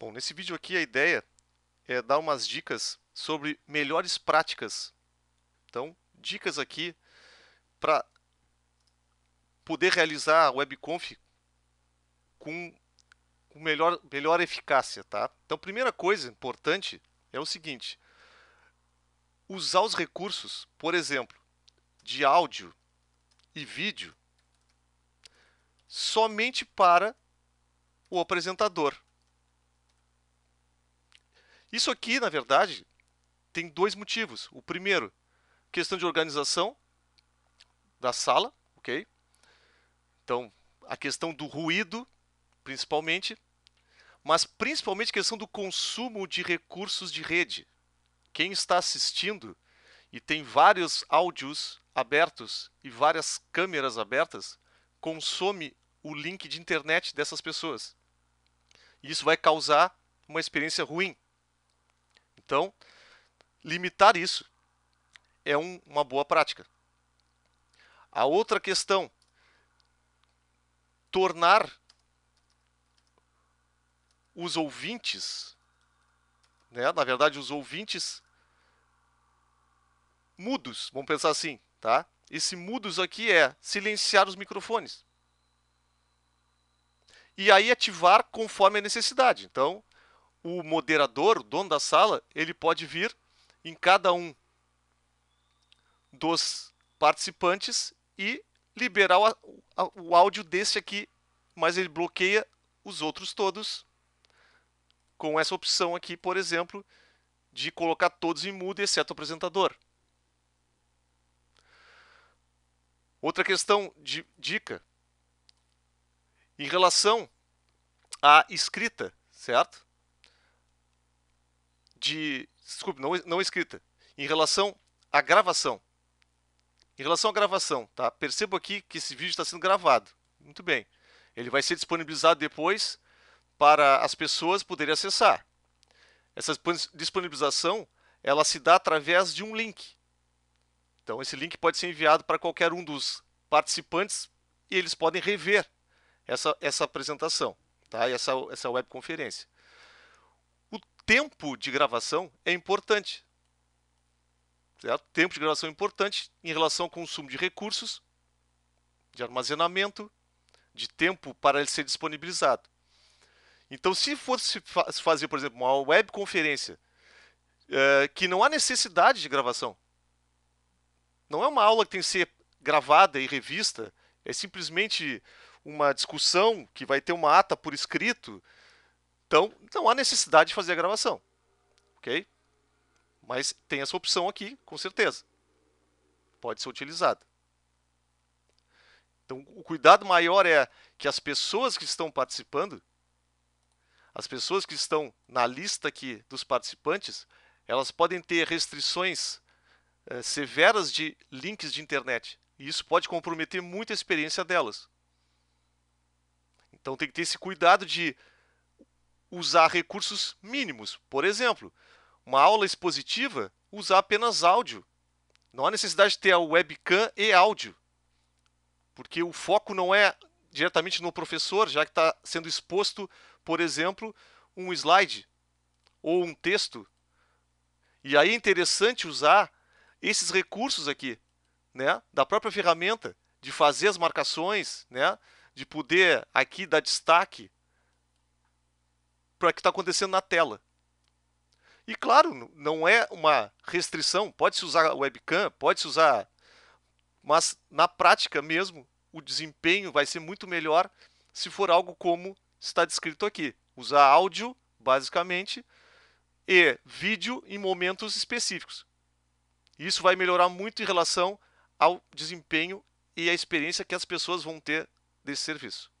Bom, nesse vídeo aqui a ideia é dar umas dicas sobre melhores práticas. Então, dicas aqui para poder realizar a WebConf com, com melhor, melhor eficácia. Tá? Então, primeira coisa importante é o seguinte, usar os recursos, por exemplo, de áudio e vídeo somente para o apresentador. Isso aqui, na verdade, tem dois motivos. O primeiro, questão de organização da sala, ok? Então, a questão do ruído, principalmente, mas principalmente a questão do consumo de recursos de rede. Quem está assistindo e tem vários áudios abertos e várias câmeras abertas, consome o link de internet dessas pessoas. isso vai causar uma experiência ruim. Então, limitar isso é um, uma boa prática. A outra questão, tornar os ouvintes, né? na verdade, os ouvintes mudos, vamos pensar assim, tá? Esse mudos aqui é silenciar os microfones. E aí ativar conforme a necessidade. Então, o moderador, o dono da sala, ele pode vir em cada um dos participantes e liberar o, o áudio desse aqui, mas ele bloqueia os outros todos com essa opção aqui, por exemplo, de colocar todos em mudo, exceto o apresentador. Outra questão de dica em relação à escrita, certo? de. Desculpe, não, não escrita. Em relação à gravação. Em relação à gravação, tá? Percebo aqui que esse vídeo está sendo gravado. Muito bem. Ele vai ser disponibilizado depois para as pessoas poderem acessar. Essa disponibilização ela se dá através de um link. Então, esse link pode ser enviado para qualquer um dos participantes e eles podem rever essa, essa apresentação, tá? essa, essa webconferência o tempo de gravação é importante. Certo? Tempo de gravação é importante em relação ao consumo de recursos, de armazenamento, de tempo para ele ser disponibilizado. Então, se fosse fazer, por exemplo, uma webconferência, é, que não há necessidade de gravação, não é uma aula que tem que ser gravada e revista, é simplesmente uma discussão que vai ter uma ata por escrito, então, não há necessidade de fazer a gravação, ok? Mas tem essa opção aqui, com certeza. Pode ser utilizada. Então, o cuidado maior é que as pessoas que estão participando, as pessoas que estão na lista aqui dos participantes, elas podem ter restrições eh, severas de links de internet. E isso pode comprometer muito a experiência delas. Então, tem que ter esse cuidado de usar recursos mínimos. Por exemplo, uma aula expositiva, usar apenas áudio. Não há necessidade de ter a webcam e áudio, porque o foco não é diretamente no professor, já que está sendo exposto, por exemplo, um slide ou um texto. E aí é interessante usar esses recursos aqui, né, da própria ferramenta, de fazer as marcações, né, de poder aqui dar destaque para o que está acontecendo na tela. E claro, não é uma restrição, pode-se usar webcam, pode-se usar, mas na prática mesmo, o desempenho vai ser muito melhor se for algo como está descrito aqui. Usar áudio, basicamente, e vídeo em momentos específicos. Isso vai melhorar muito em relação ao desempenho e à experiência que as pessoas vão ter desse serviço.